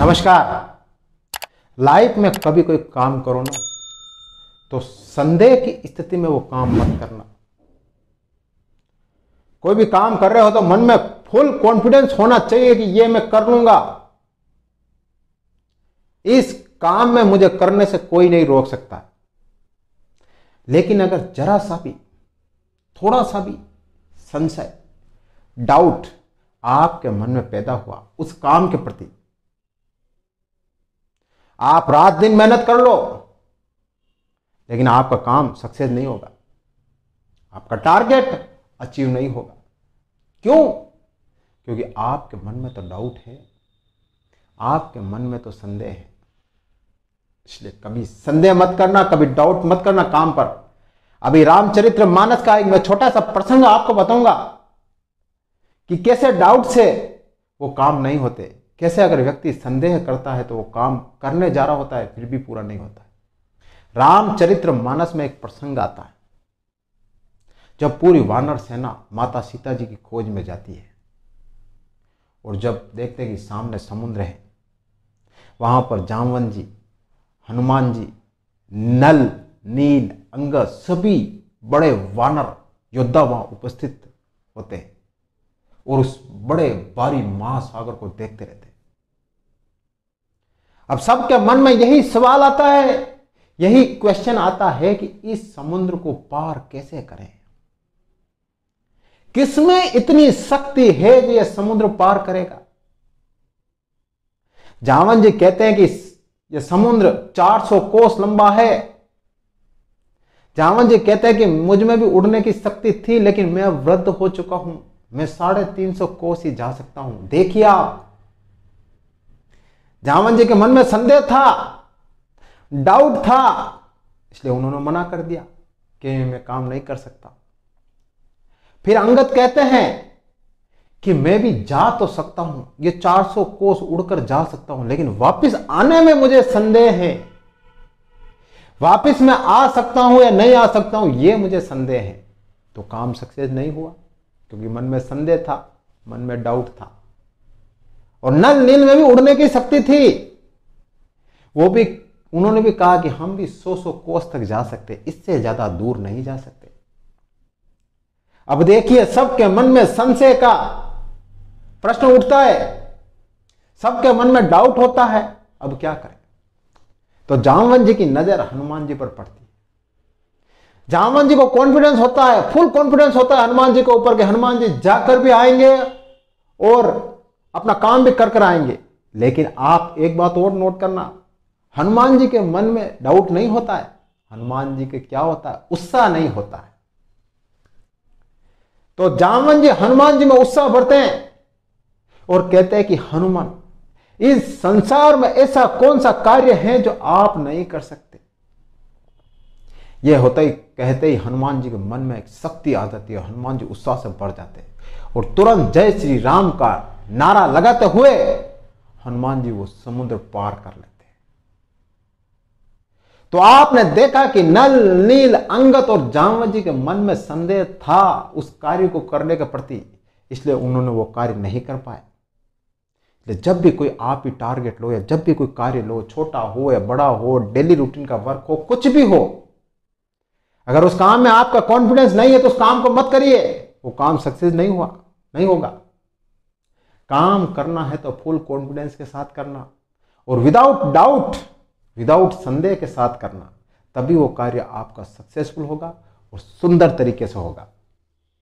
नमस्कार लाइफ में कभी कोई काम करो ना तो संदेह की स्थिति में वो काम मत करना कोई भी काम कर रहे हो तो मन में फुल कॉन्फिडेंस होना चाहिए कि ये मैं कर लूंगा इस काम में मुझे करने से कोई नहीं रोक सकता लेकिन अगर जरा सा भी थोड़ा सा भी संशय डाउट आपके मन में पैदा हुआ उस काम के प्रति आप रात दिन मेहनत कर लो लेकिन आपका काम सक्सेस नहीं होगा आपका टारगेट अचीव नहीं होगा क्यों क्योंकि आपके मन में तो डाउट है आपके मन में तो संदेह है इसलिए कभी संदेह मत करना कभी डाउट मत करना काम पर अभी रामचरित्र मानस का एक मैं छोटा सा प्रसंग आपको बताऊंगा कि कैसे डाउट से वो काम नहीं होते कैसे अगर व्यक्ति संदेह करता है तो वो काम करने जा रहा होता है फिर भी पूरा नहीं होता है रामचरित्र मानस में एक प्रसंग आता है जब पूरी वानर सेना माता सीता जी की खोज में जाती है और जब देखते हैं कि सामने समुद्र है वहाँ पर जामवन जी हनुमान जी नल नील अंग सभी बड़े वानर योद्धा वहाँ उपस्थित होते हैं और उस बड़े भारी महासागर को देखते रहते हैं अब सबके मन में यही सवाल आता है यही क्वेश्चन आता है कि इस समुद्र को पार कैसे करें किसमें इतनी शक्ति है जो यह समुद्र पार करेगा जावन जी कहते हैं कि यह समुद्र 400 कोस लंबा है जावन जी कहते हैं कि मुझ में भी उड़ने की शक्ति थी लेकिन मैं वृद्ध हो चुका हूं मैं साढ़े तीन सौ कोस ही जा सकता हूं देखिए आप जामन जी के मन में संदेह था डाउट था इसलिए उन्होंने मना कर दिया कि मैं काम नहीं कर सकता फिर अंगत कहते हैं कि मैं भी जा तो सकता हूं ये 400 कोस उड़कर जा सकता हूं लेकिन वापस आने में मुझे संदेह है वापस मैं आ सकता हूं या नहीं आ सकता हूं यह मुझे संदेह है तो काम सक्सेस नहीं हुआ क्योंकि मन में संदेह था मन में डाउट था और नल नील में भी उड़ने की शक्ति थी वो भी उन्होंने भी कहा कि हम भी सौ सौ कोस तक जा सकते इससे ज्यादा दूर नहीं जा सकते अब देखिए सबके मन में संशय का प्रश्न उठता है सबके मन में डाउट होता है अब क्या करें तो जामवन जी की नजर हनुमान जी पर पड़ती है जामवन जी को कॉन्फिडेंस होता है फुल कॉन्फिडेंस होता है हनुमान जी के ऊपर कि हनुमान जी जाकर भी आएंगे और अपना काम भी कर कर आएंगे लेकिन आप एक बात और नोट करना हनुमान जी के मन में डाउट नहीं होता है हनुमान जी के क्या होता है उत्साह नहीं होता है तो जामन जी हनुमान जी में उत्साह भरते हैं और कहते हैं कि हनुमान इस संसार में ऐसा कौन सा कार्य है जो आप नहीं कर सकते यह होता ही कहते ही हनुमान जी के मन में एक शक्ति आ जाती है हनुमान जी उत्साह से बढ़ जाते हैं और तुरंत जय श्री राम का नारा लगाते हुए हनुमान जी वो समुद्र पार कर लेते तो आपने देखा कि नल नील अंगत और जामव जी के मन में संदेह था उस कार्य को करने के प्रति इसलिए उन्होंने वो कार्य नहीं कर पाए जब भी कोई आप ही टारगेट लो या जब भी कोई कार्य लो छोटा हो या बड़ा हो डेली रूटीन का वर्क हो कुछ भी हो अगर उस काम में आपका कॉन्फिडेंस नहीं है तो उस काम को मत करिए वो काम सक्सेस नहीं हुआ नहीं होगा काम करना है तो फुल कॉन्फिडेंस के साथ करना और विदाउट डाउट विदाउट संदेह के साथ करना तभी वो कार्य आपका सक्सेसफुल होगा और सुंदर तरीके से होगा